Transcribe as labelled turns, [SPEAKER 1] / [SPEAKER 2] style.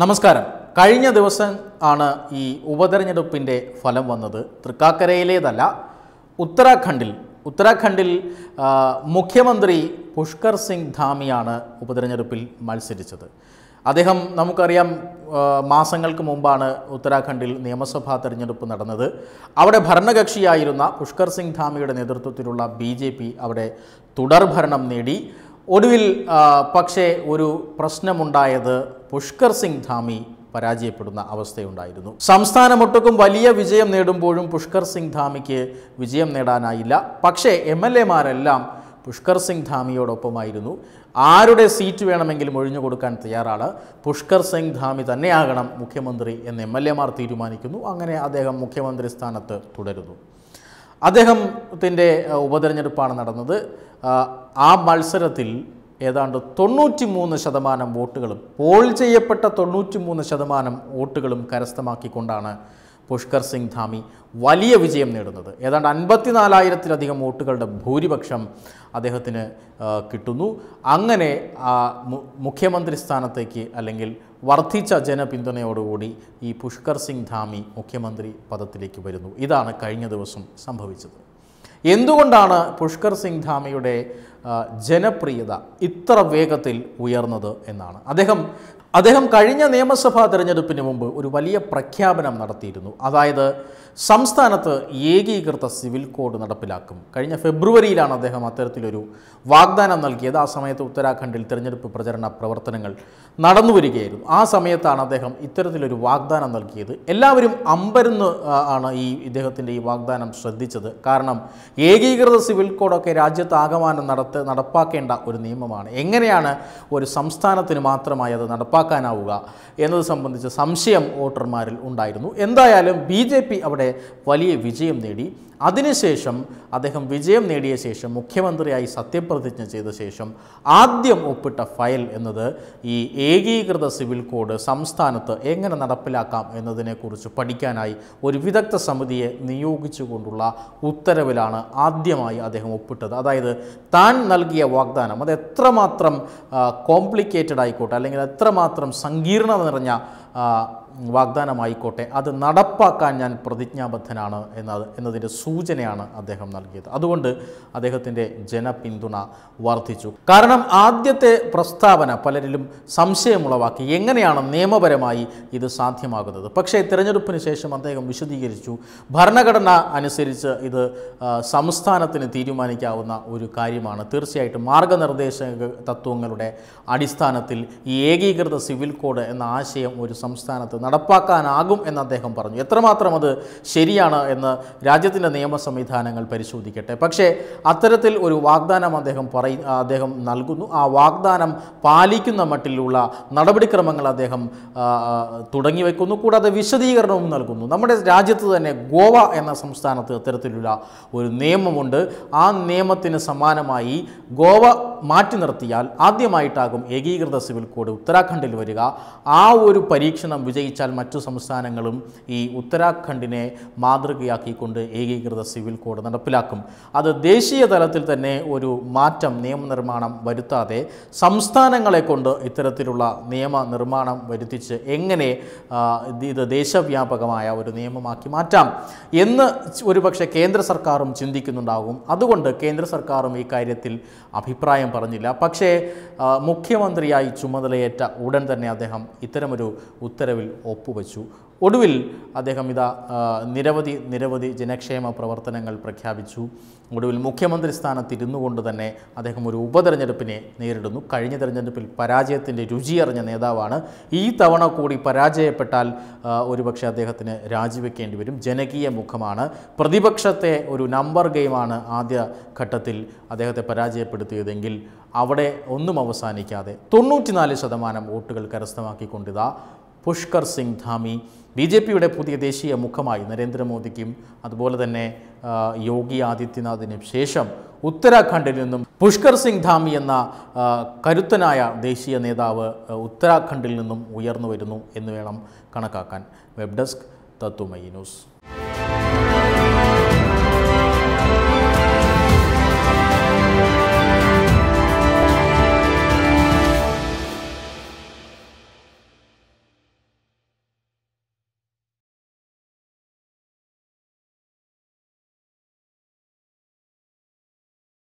[SPEAKER 1] നമസ്കാരം കഴിഞ്ഞ ദിവസം ആണ് ഈ ഉപതെരഞ്ഞെടുപ്പിൻ്റെ ഫലം വന്നത് തൃക്കാക്കരയിലേതല്ല ഉത്തരാഖണ്ഡിൽ ഉത്തരാഖണ്ഡിൽ മുഖ്യമന്ത്രി പുഷ്കർ സിംഗ് ധാമിയാണ് ഉപതെരഞ്ഞെടുപ്പിൽ മത്സരിച്ചത് അദ്ദേഹം നമുക്കറിയാം മാസങ്ങൾക്ക് മുമ്പാണ് ഉത്തരാഖണ്ഡിൽ നിയമസഭാ തെരഞ്ഞെടുപ്പ് നടന്നത് അവിടെ ഭരണകക്ഷിയായിരുന്ന പുഷ്കർ സിംഗ് ധാമിയുടെ നേതൃത്വത്തിലുള്ള ബി അവിടെ തുടർഭരണം നേടി ഒടുവിൽ പക്ഷേ ഒരു പ്രശ്നമുണ്ടായത് പുഷ്കർ സിംഗ് ധാമി പരാജയപ്പെടുന്ന അവസ്ഥയുണ്ടായിരുന്നു സംസ്ഥാനമൊട്ടുക്കും വലിയ വിജയം നേടുമ്പോഴും പുഷ്കർ സിംഗ് ധാമിക്ക് വിജയം നേടാനായില്ല പക്ഷേ എം എൽ എമാരെല്ലാം പുഷ്കർ സിംഗ് ധാമിയോടൊപ്പമായിരുന്നു ആരുടെ സീറ്റ് വേണമെങ്കിലും ഒഴിഞ്ഞു കൊടുക്കാൻ തയ്യാറാണ് പുഷ്കർ സിംഗ് ധാമി തന്നെയാകണം മുഖ്യമന്ത്രി എന്ന് എം എൽ എമാർ തീരുമാനിക്കുന്നു അങ്ങനെ അദ്ദേഹം മുഖ്യമന്ത്രി സ്ഥാനത്ത് തുടരുന്നു അദ്ദേഹത്തിൻ്റെ ഉപതെരഞ്ഞെടുപ്പാണ് നടന്നത് ആ മത്സരത്തിൽ ഏതാണ്ട് തൊണ്ണൂറ്റി മൂന്ന് ശതമാനം വോട്ടുകളും പോൾ ചെയ്യപ്പെട്ട തൊണ്ണൂറ്റി മൂന്ന് ശതമാനം വോട്ടുകളും കരസ്ഥമാക്കിക്കൊണ്ടാണ് പുഷ്കർ സിംഗ് ധാമി വലിയ വിജയം നേടുന്നത് ഏതാണ്ട് അൻപത്തിനാലായിരത്തിലധികം വോട്ടുകളുടെ ഭൂരിപക്ഷം അദ്ദേഹത്തിന് കിട്ടുന്നു അങ്ങനെ മുഖ്യമന്ത്രി സ്ഥാനത്തേക്ക് അല്ലെങ്കിൽ വർദ്ധിച്ച ജനപിന്തുണയോടുകൂടി ഈ പുഷ്കർ സിംഗ് ധാമി മുഖ്യമന്ത്രി പദത്തിലേക്ക് വരുന്നു ഇതാണ് കഴിഞ്ഞ ദിവസം സംഭവിച്ചത് എന്തുകൊണ്ടാണ് പുഷ്കർ സിംഗ് ധാമിയുടെ ജനപ്രിയത ഇത്ര വേഗത്തിൽ ഉയർന്നത് എന്നാണ് അദ്ദേഹം അദ്ദേഹം കഴിഞ്ഞ നിയമസഭാ തിരഞ്ഞെടുപ്പിന് മുമ്പ് ഒരു വലിയ പ്രഖ്യാപനം നടത്തിയിരുന്നു അതായത് സംസ്ഥാനത്ത് ഏകീകൃത സിവിൽ കോഡ് നടപ്പിലാക്കും കഴിഞ്ഞ ഫെബ്രുവരിയിലാണ് അദ്ദേഹം അത്തരത്തിലൊരു വാഗ്ദാനം നൽകിയത് ആ സമയത്ത് ഉത്തരാഖണ്ഡിൽ തിരഞ്ഞെടുപ്പ് പ്രചരണ പ്രവർത്തനങ്ങൾ നടന്നു വരികയായിരുന്നു ആ സമയത്താണ് അദ്ദേഹം ഇത്തരത്തിലൊരു വാഗ്ദാനം നൽകിയത് എല്ലാവരും അമ്പരന്ന് ആണ് ഈ ഇദ്ദേഹത്തിൻ്റെ ഈ വാഗ്ദാനം ശ്രദ്ധിച്ചത് കാരണം ഏകീകൃത സിവിൽ കോഡൊക്കെ രാജ്യത്ത് ആകമാനം നടത്ത് നടപ്പാക്കേണ്ട ഒരു നിയമമാണ് എങ്ങനെയാണ് ഒരു സംസ്ഥാനത്തിന് മാത്രമായി അത് നടപ്പാക്കാനാവുക എന്നത് സംബന്ധിച്ച് സംശയം വോട്ടർമാരിൽ ഉണ്ടായിരുന്നു എന്തായാലും ബി അവിടെ വലിയ വിജയം നേടി അതിനുശേഷം അദ്ദേഹം വിജയം നേടിയ ശേഷം മുഖ്യമന്ത്രിയായി സത്യപ്രതിജ്ഞ ചെയ്ത ശേഷം ആദ്യം ഒപ്പിട്ട ഫയൽ എന്നത് ഈ ഏകീകൃത സിവിൽ കോഡ് സംസ്ഥാനത്ത് എങ്ങനെ നടപ്പിലാക്കാം എന്നതിനെക്കുറിച്ച് പഠിക്കാനായി ഒരു വിദഗ്ധ സമിതിയെ നിയോഗിച്ചുകൊണ്ടുള്ള ഉത്തരവിലാണ് ആദ്യമായി അദ്ദേഹം ഒപ്പിട്ടത് അതായത് താൻ നൽകിയ വാഗ്ദാനം അത് എത്രമാത്രം കോംപ്ലിക്കേറ്റഡ് ആയിക്കോട്ടെ അല്ലെങ്കിൽ എത്രമാത്രം സങ്കീർണത നിറഞ്ഞ വാഗ്ദാനമായിക്കോട്ടെ അത് നടപ്പാക്കാൻ ഞാൻ പ്രതിജ്ഞാബദ്ധനാണ് എന്നത് എന്നതിൻ്റെ സൂചനയാണ് അദ്ദേഹം നൽകിയത് അതുകൊണ്ട് അദ്ദേഹത്തിൻ്റെ ജനപിന്തുണ വർദ്ധിച്ചു കാരണം ആദ്യത്തെ പ്രസ്താവന പലരിലും സംശയമുളവാക്കി എങ്ങനെയാണ് നിയമപരമായി ഇത് സാധ്യമാകുന്നത് പക്ഷേ തിരഞ്ഞെടുപ്പിന് ശേഷം അദ്ദേഹം വിശദീകരിച്ചു ഭരണഘടന അനുസരിച്ച് ഇത് സംസ്ഥാനത്തിന് തീരുമാനിക്കാവുന്ന ഒരു കാര്യമാണ് തീർച്ചയായിട്ടും മാർഗനിർദ്ദേശ തത്വങ്ങളുടെ അടിസ്ഥാനത്തിൽ ഈ ഏകീകൃത സിവിൽ കോഡ് എന്ന ആശയം ഒരു സംസ്ഥാനത്ത് നടപ്പാക്കാനാകും എന്ന് അദ്ദേഹം പറഞ്ഞു എത്രമാത്രം അത് ശരിയാണ് എന്ന് രാജ്യത്തിൻ്റെ നിയമ സംവിധാനങ്ങൾ പരിശോധിക്കട്ടെ പക്ഷേ അത്തരത്തിൽ ഒരു വാഗ്ദാനം അദ്ദേഹം പറയ അദ്ദേഹം നൽകുന്നു ആ വാഗ്ദാനം പാലിക്കുന്ന മട്ടിലുള്ള നടപടിക്രമങ്ങൾ അദ്ദേഹം തുടങ്ങി വയ്ക്കുന്നു കൂടാതെ വിശദീകരണവും നൽകുന്നു നമ്മുടെ രാജ്യത്ത് തന്നെ ഗോവ എന്ന സംസ്ഥാനത്ത് അത്തരത്തിലുള്ള ഒരു നിയമമുണ്ട് ആ നിയമത്തിന് സമാനമായി ഗോവ മാറ്റി നിർത്തിയാൽ ആദ്യമായിട്ടാകും ഏകീകൃത സിവിൽ കോഡ് ഉത്തരാഖണ്ഡിൽ വരിക ആ ഒരു പരീക്ഷണം വിജയിച്ചു വിജയിച്ചാൽ മറ്റു സംസ്ഥാനങ്ങളും ഈ ഉത്തരാഖണ്ഡിനെ മാതൃകയാക്കിക്കൊണ്ട് ഏകീകൃത സിവിൽ കോഡ് നടപ്പിലാക്കും അത് ദേശീയ തലത്തിൽ തന്നെ ഒരു മാറ്റം നിയമനിർമ്മാണം വരുത്താതെ സംസ്ഥാനങ്ങളെ കൊണ്ട് ഇത്തരത്തിലുള്ള നിയമനിർമ്മാണം വരുത്തിച്ച് എങ്ങനെ ഇത് ദേശവ്യാപകമായ ഒരു നിയമമാക്കി മാറ്റാം എന്ന് ഒരുപക്ഷെ കേന്ദ്ര സർക്കാരും ചിന്തിക്കുന്നുണ്ടാകും അതുകൊണ്ട് കേന്ദ്ര സർക്കാരും ഈ കാര്യത്തിൽ അഭിപ്രായം പറഞ്ഞില്ല പക്ഷേ മുഖ്യമന്ത്രിയായി ചുമതലയേറ്റ ഉടൻ തന്നെ അദ്ദേഹം ഇത്തരമൊരു ഉത്തരവിൽ ഒപ്പുവച്ചു ഒടുവിൽ അദ്ദേഹം ഇതാ നിരവധി നിരവധി ജനക്ഷേമ പ്രവർത്തനങ്ങൾ പ്രഖ്യാപിച്ചു ഒടുവിൽ മുഖ്യമന്ത്രി സ്ഥാനത്തിരുന്നു കൊണ്ട് തന്നെ അദ്ദേഹം ഒരു ഉപതെരഞ്ഞെടുപ്പിനെ നേരിടുന്നു കഴിഞ്ഞ തെരഞ്ഞെടുപ്പിൽ പരാജയത്തിൻ്റെ രുചിയറിഞ്ഞ നേതാവാണ് ഈ തവണ കൂടി പരാജയപ്പെട്ടാൽ ഒരുപക്ഷെ അദ്ദേഹത്തിന് രാജിവെക്കേണ്ടി വരും ജനകീയ മുഖമാണ് പ്രതിപക്ഷത്തെ ഒരു നമ്പർ ഗെയിമാണ് ആദ്യ ഘട്ടത്തിൽ അദ്ദേഹത്തെ പരാജയപ്പെടുത്തിയതെങ്കിൽ അവിടെ ഒന്നും അവസാനിക്കാതെ തൊണ്ണൂറ്റിനാല് ശതമാനം വോട്ടുകൾ കരസ്ഥമാക്കിക്കൊണ്ടിതാ പുഷ്കർ സിംഗ് ധാമി ബി ജെ പിയുടെ പുതിയ ദേശീയ മുഖമായി നരേന്ദ്രമോദിക്കും അതുപോലെ തന്നെ യോഗി ആദിത്യനാഥിനും ശേഷം ഉത്തരാഖണ്ഡിൽ നിന്നും പുഷ്കർ സിംഗ് ധാമി എന്ന കരുത്തനായ ദേശീയ നേതാവ് ഉത്തരാഖണ്ഡിൽ നിന്നും ഉയർന്നു വരുന്നു എന്ന് വേണം കണക്കാക്കാൻ വെബ് ഡെസ്ക് തത്തുമൈ ന്യൂസ്